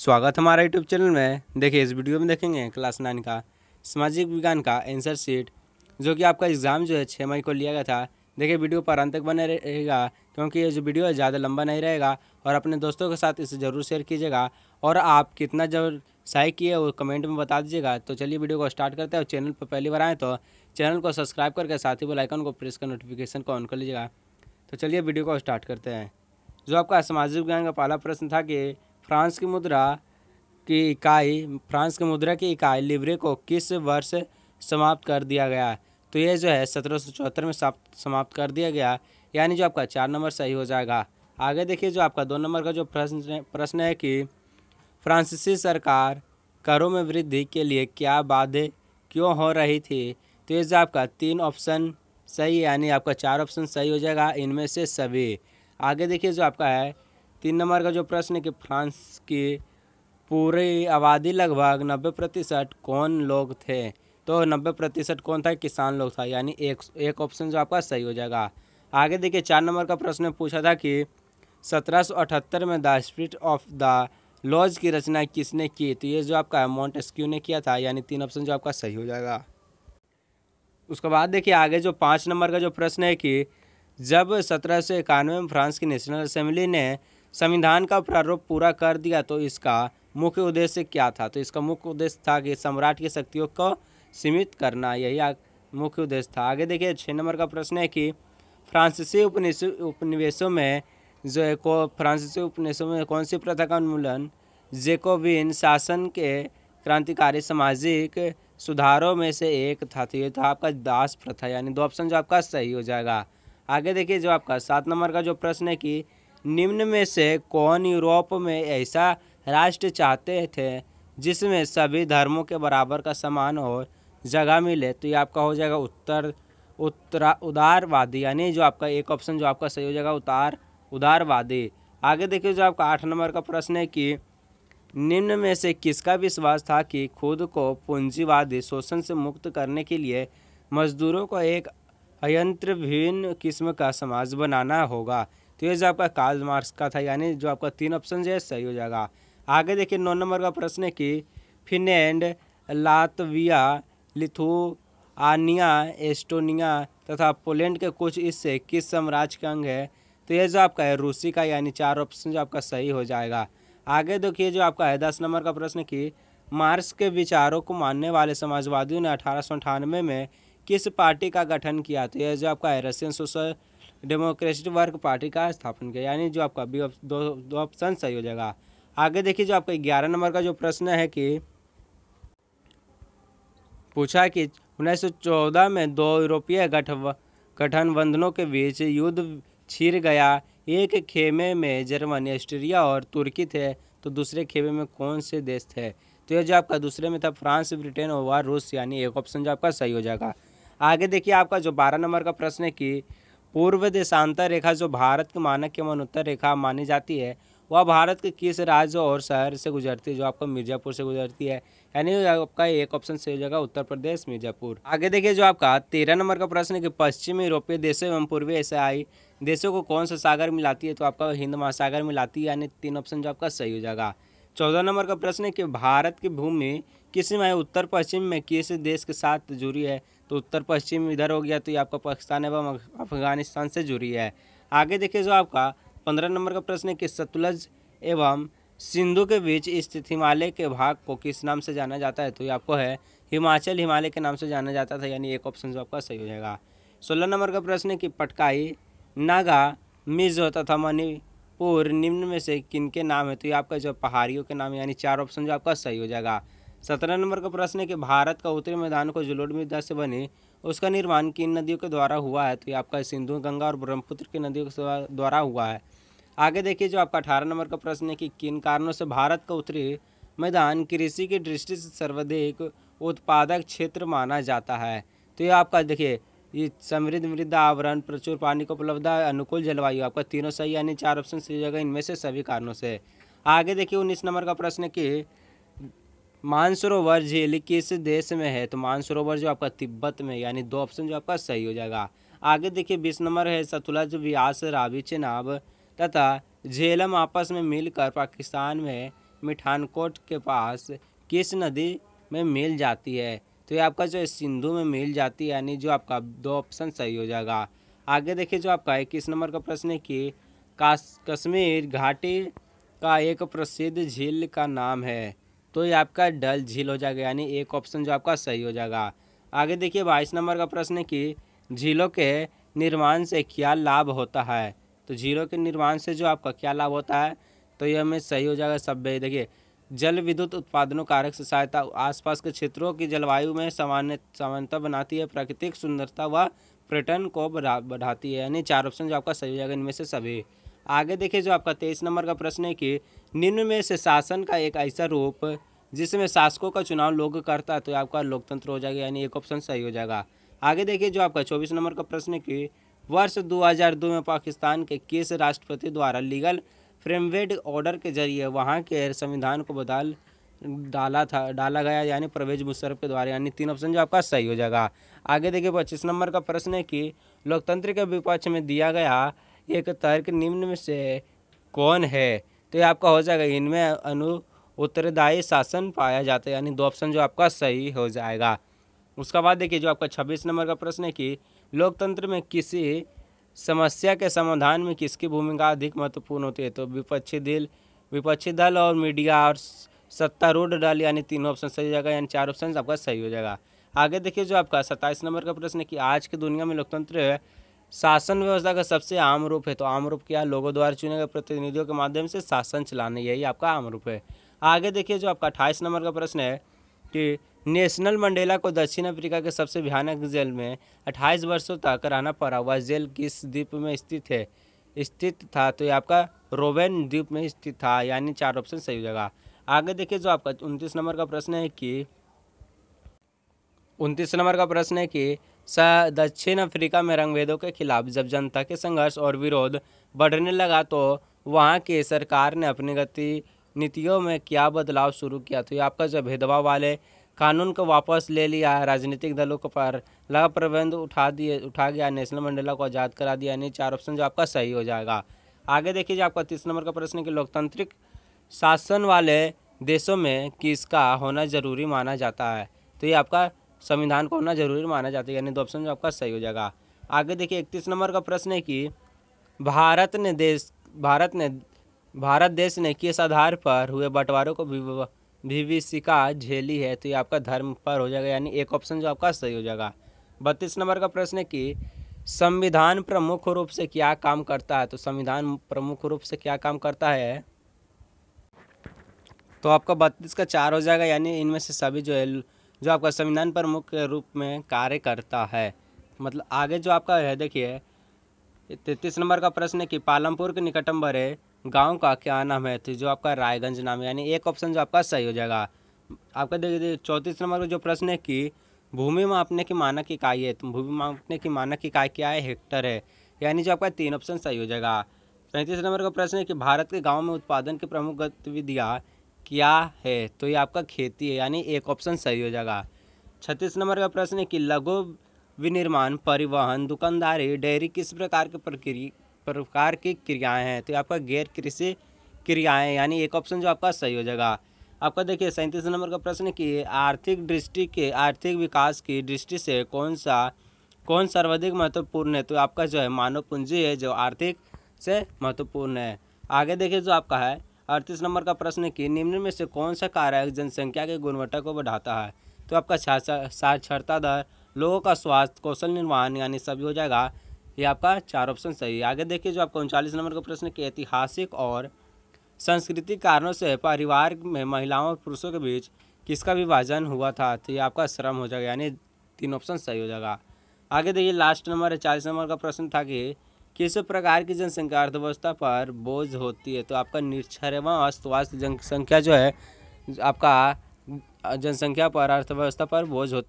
स्वागत हमारा YouTube channel में देखिए इस वीडियो में देखेंगे क्लास नाइन का सामाजिक विज्ञान का आंसर शीट जो कि आपका एग्ज़ाम जो है छः मई को लिया गया था देखिए वीडियो पर अंत तक बने रहेगा क्योंकि ये जो वीडियो है ज़्यादा लंबा नहीं रहेगा और अपने दोस्तों के साथ इसे ज़रूर शेयर कीजिएगा और आप कितना जब सहाय किए वो कमेंट में बता दीजिएगा तो चलिए वीडियो को स्टार्ट करते हैं और चैनल पर पहली बार आएँ तो चैनल को सब्सक्राइब करके साथ ही बेल को प्रेस कर नोटिफिकेशन को ऑन कर लीजिएगा तो चलिए वीडियो को स्टार्ट करते हैं जो आपका सामाजिक विज्ञान का पहला प्रश्न था कि फ्रांस की मुद्रा की इकाई फ्रांस की मुद्रा की इकाई लिब्रे को किस वर्ष समाप्त कर दिया गया तो ये जो है सत्रह सौ चौहत्तर में समाप्त कर दिया गया यानी जो आपका चार नंबर सही हो जाएगा आगे देखिए जो आपका दो नंबर का जो प्रश्न प्रश्न है कि फ्रांसीसी सरकार करों में वृद्धि के लिए क्या बाधे क्यों हो रही थी तो ये जो आपका तीन ऑप्शन सही यानी आपका चार ऑप्शन सही हो जाएगा इनमें से सभी आगे देखिए जो आपका है तीन नंबर का जो प्रश्न है कि फ्रांस की पूरी आबादी लगभग नब्बे प्रतिशत कौन लोग थे तो नब्बे प्रतिशत कौन था किसान लोग था यानी एक एक ऑप्शन जो आपका सही हो जाएगा आगे देखिए चार नंबर का प्रश्न पूछा था कि सत्रह में the spirit of the laws की रचना किसने की तो ये जो आपका अमाउंट एस्क्यू ने किया था यानी तीन ऑप्शन जो आपका सही हो जाएगा उसके बाद देखिए आगे जो पाँच नंबर का जो प्रश्न है कि जब सत्रह सौ इक्यानवे में फ्रांस की नेशनल असेंबली ने संविधान का प्रारूप पूरा कर दिया तो इसका मुख्य उद्देश्य क्या था तो इसका मुख्य उद्देश्य था कि सम्राट की शक्तियों को सीमित करना यही मुख्य उद्देश्य था आगे देखिए छः नंबर का प्रश्न है कि फ्रांसीसी उपनिश उपनिवेशों में जो है को फ्रांसीसी उपनिवेशों में कौन सी प्रथा का उन्मूलन जेकोविन शासन के क्रांतिकारी सामाजिक सुधारों में से एक था तो ये था आपका दास प्रथा यानी दो ऑप्शन जो आपका सही हो जाएगा आगे देखिए जो आपका सात नंबर का जो प्रश्न है कि निम्न में से कौन यूरोप में ऐसा राष्ट्र चाहते थे जिसमें सभी धर्मों के बराबर का समान और जगह मिले तो ये आपका हो जाएगा उत्तर उत्तरा उदारवादी यानी जो आपका एक ऑप्शन जो आपका सही हो जाएगा उतार उदारवादी आगे देखिए जो आपका आठ नंबर का प्रश्न है कि निम्न में से किसका विश्वास था कि खुद को पूंजीवादी शोषण से मुक्त करने के लिए मजदूरों को एक अयंत्र भिन्न किस्म का समाज बनाना होगा तो ये जो आपका कार्ल मार्क्स का था यानी जो आपका तीन ऑप्शन है सही हो जाएगा आगे देखिए नौ नंबर का प्रश्न है कि फिनलैंड लातविया लिथुआनिया एस्टोनिया तथा पोलैंड के कुछ इससे किस साम्राज्य का अंग है तो यह जो आपका है रूसी का यानी चार ऑप्शन जो आपका सही हो जाएगा आगे देखिए जो आपका है दस नंबर का प्रश्न कि मार्क्स के विचारों को मानने वाले समाजवादियों ने अठारह में किस पार्टी का गठन किया तो यह जो आपका है Russian social democratic work party का स्थापन किया यानी जो आपका बी दो दो ऑप्शन सही हो जाएगा आगे देखिए जो आपका ग्यारह नंबर का जो प्रश्न है कि पूछा कि 1914 में दो यूरोपीय गठन बंधनों के बीच युद्ध छिर गया एक खेमे में जर्मनी ऑस्ट्रिया और तुर्की थे तो दूसरे खेमे में कौन से देश थे तो यह जो आपका दूसरे में था फ्रांस ब्रिटेन और रूस यानी एक ऑप्शन जो आपका सही हो जाएगा आगे देखिए आपका जो बारह नंबर का प्रश्न है कि पूर्व देशांतर रेखा जो भारत के मानक एवं उत्तर रेखा मानी जाती है वह भारत के किस राज्य और शहर से गुजरती है जो आपका मिर्जापुर से गुजरती है यानी आपका एक ऑप्शन सही हो जाएगा उत्तर प्रदेश मिर्जापुर आगे देखिए जो आपका तेरह नंबर का प्रश्न है कि पश्चिमी यूरोपीय देशों एवं पूर्वी एशियाई देशों को कौन सा सागर मिलाती है तो आपका हिंद महासागर मिलाती है यानी तीन ऑप्शन जो आपका सही हो जाएगा चौदह नंबर का प्रश्न है कि भारत की भूमि किस में उत्तर पश्चिम में किस देश के साथ जुड़ी है तो उत्तर पश्चिम इधर हो गया तो ये आपका पाकिस्तान एवं अफगानिस्तान से जुड़ी है आगे देखिए जो आपका पंद्रह नंबर का प्रश्न है कि सतलज एवं सिंधु के बीच स्थित हिमालय के भाग को किस नाम से जाना जाता है तो ये आपको है हिमाचल हिमालय के नाम से जाना जाता था यानी एक ऑप्शन जो आपका सही हो जाएगा सोलह नंबर का प्रश्न है कि पटकाई नागा मिजो तथा मणिपुर निम्न में से किन के नाम है तो ये आपका जो पहाड़ियों के नाम यानी चार ऑप्शन जो आपका सही हो जाएगा सत्रह नंबर का प्रश्न है कि भारत का उत्तरी मैदान को जलोढ़ मृदा से बने उसका निर्माण किन नदियों के द्वारा हुआ है तो ये आपका सिंधु गंगा और ब्रह्मपुत्र की नदियों के द्वारा हुआ है आगे देखिए जो आपका अठारह नंबर का प्रश्न है कि किन कारणों से भारत का उत्तरी मैदान कृषि की दृष्टि से सर्वाधिक उत्पादक क्षेत्र माना जाता है तो ये आपका देखिए ये समृद्ध मृदा आवरण प्रचुर पानी को है अनुकूल जलवायु आपका तीनों सही यानी चार ऑप्शन सही जगह इनमें से सभी कारणों से आगे देखिए उन्नीस नंबर का प्रश्न कि मानसरोवर झील किस देश में है तो मानसरोवर जो आपका तिब्बत में यानी दो ऑप्शन जो आपका सही हो जाएगा आगे देखिए बीस नंबर है सतुलज व्यास रावी चिनाब तथा झेलम आपस में मिलकर पाकिस्तान में मिठानकोट के पास किस नदी में मिल जाती है तो ये आपका जो सिंधु में मिल जाती है यानी जो आपका दो ऑप्शन सही हो जाएगा आगे देखिए जो आपका इक्कीस नंबर का प्रश्न है कि कश्मीर घाटी का एक प्रसिद्ध झील का नाम है तो ये आपका डल झील हो जाएगा यानी एक ऑप्शन जो आपका सही हो जाएगा आगे देखिए बाईस नंबर का प्रश्न है कि झीलों के निर्माण से क्या लाभ होता है तो झीलों के निर्माण से जो आपका क्या लाभ होता है तो यह हमें सही हो जाएगा सब देखिए जल विद्युत उत्पादनों कारक से सहायता आसपास के क्षेत्रों की जलवायु में सामान्य समानता बनाती है प्राकृतिक सुंदरता व पर्यटन को बढ़ाती है यानी चार ऑप्शन जो आपका सही हो जाएगा इनमें से सभी आगे देखिए जो आपका तेईस नंबर का प्रश्न है कि निम्न में से शासन का एक ऐसा रूप जिसमें शासकों का चुनाव लोग करता है तो आपका लोकतंत्र हो जाएगा यानी एक ऑप्शन सही हो जाएगा आगे देखिए जो आपका चौबीस नंबर का प्रश्न है कि वर्ष 2002 में पाकिस्तान के किस राष्ट्रपति द्वारा लीगल फ्रेमवेड ऑर्डर के जरिए वहाँ के संविधान को बदल डाला था डाला गया यानी परवेज मुशरफ के द्वारा यानी तीन ऑप्शन जो आपका सही हो जाएगा आगे देखिए पच्चीस नंबर का प्रश्न है कि लोकतंत्र के विपक्ष में दिया गया एक तर्क निम्न में से कौन है तो ये आपका हो जाएगा इनमें अनु उत्तरदायी शासन पाया जाता है यानी दो ऑप्शन जो आपका सही हो जाएगा उसका बाद देखिए जो आपका छब्बीस नंबर का प्रश्न है कि लोकतंत्र में किसी समस्या के समाधान में किसकी भूमिका अधिक महत्वपूर्ण होती है तो विपक्षी दिल विपक्षी दल और मीडिया और सत्तारूढ़ दल यानी तीनों ऑप्शन सही हो जाएगा यानी चार ऑप्शन आपका सही हो जाएगा आगे देखिए जो आपका सत्ताईस नंबर का प्रश्न है कि आज की दुनिया में लोकतंत्र शासन व्यवस्था का सबसे आम रूप है तो आम रूप क्या लोगों द्वारा चुने गए प्रतिनिधियों के माध्यम से शासन चलाने यही आपका आम रूप है आगे देखिए जो आपका अट्ठाईस नंबर का प्रश्न है कि नेशनल मंडेला को दक्षिण अफ्रीका के सबसे भयानक जेल में अट्ठाईस वर्षों तक रहना पड़ा हुआ जेल किस द्वीप में स्थित है स्थित था तो ये आपका रोबेन द्वीप में स्थित था यानी चार ऑप्शन सही हो जाएगा आगे देखिए जो आपका उनतीस नंबर का प्रश्न है कि उनतीस नंबर का प्रश्न है कि दक्षिण अफ्रीका में रंगभेदों के खिलाफ जब जनता के संघर्ष और विरोध बढ़ने लगा तो वहाँ की सरकार ने अपनी गति नीतियों में क्या बदलाव शुरू किया तो ये आपका जो भेदभाव वाले कानून को वापस ले लिया है राजनीतिक दलों को पर लगा प्रबंध उठा दिए उठा गया नेशनल मंडला को आज़ाद करा दिया यानी चार ऑप्शन जो आपका सही हो जाएगा आगे देखिए आपका तीस नंबर का प्रश्न है कि लोकतांत्रिक शासन वाले देशों में किसका होना जरूरी माना जाता है तो ये आपका संविधान को होना जरूरी माना जाता है यानी दो ऑप्शन जो आपका सही हो जाएगा आगे देखिए इकतीस नंबर का प्रश्न है कि भारत ने देश भारत ने भारत देश ने किस आधार पर हुए बंटवारों को विभिषिका झेली है तो ये आपका धर्म पर हो जाएगा यानी एक ऑप्शन जो आपका सही हो जाएगा बत्तीस नंबर का प्रश्न है कि संविधान प्रमुख रूप से क्या काम करता है तो संविधान प्रमुख रूप से क्या काम करता है तो आपका बत्तीस का चार हो जाएगा यानी इनमें से सभी जो है जो आपका संविधान प्रमुख के रूप में कार्य करता है मतलब आगे जो आपका है देखिए तैतीस नंबर का प्रश्न है कि पालमपुर के निकटम्बर है गांव का क्या नाम है तो जो आपका रायगंज नाम है यानी एक ऑप्शन जो आपका सही हो जाएगा आपका देखिए चौंतीस नंबर का जो प्रश्न है कि भूमि मापने की मानक इकाई है तो भूमि मापने की मानक इकाई क्या है हेक्टर है यानी जो आपका तीन ऑप्शन सही हो जाएगा पैंतीस नंबर का प्रश्न है कि भारत के गाँव में उत्पादन की प्रमुख गतिविधियाँ क्या है तो ये आपका खेती है यानी एक ऑप्शन सही हो जाएगा छत्तीस नंबर का प्रश्न है कि लघु विनिर्माण परिवहन दुकानदारी डेयरी किस प्रकार की प्रक्रिया प्रकार की क्रियाएं हैं तो आपका गैर कृषि क्रियाएं यानी एक ऑप्शन जो आपका सही हो जाएगा आपका देखिए सैंतीस नंबर का प्रश्न कि आर्थिक दृष्टि के आर्थिक विकास की दृष्टि से कौन सा कौन सर्वाधिक महत्वपूर्ण है तो आपका जो है मानव पूंजी है जो आर्थिक से महत्वपूर्ण है आगे देखिए जो आपका है अड़तीस नंबर का प्रश्न कि निम्न में से कौन सा कारक जनसंख्या की गुणवत्ता को बढ़ाता है तो आपका साक्षरता दर लोगों का स्वास्थ्य कौशल निर्माण यानी सभी हो जाएगा ये आपका चार ऑप्शन सही है आगे देखिए जो आपका उनचालीस नंबर का प्रश्न कि ऐतिहासिक और सांस्कृतिक कारणों से परिवार में महिलाओं और पुरुषों के बीच किसका विभाजन हुआ था तो ये आपका श्रम हो जाएगा यानी तीन ऑप्शन सही हो जाएगा आगे देखिए लास्ट नंबर है चालीस नंबर का प्रश्न था कि किस प्रकार की जनसंख्या अर्थव्यवस्था पर बोझ होती है तो आपका निक्षरवा एवं स्वास्थ्य जनसंख्या जो है आपका जनसंख्या पर अर्थव्यवस्था पर बोझ होती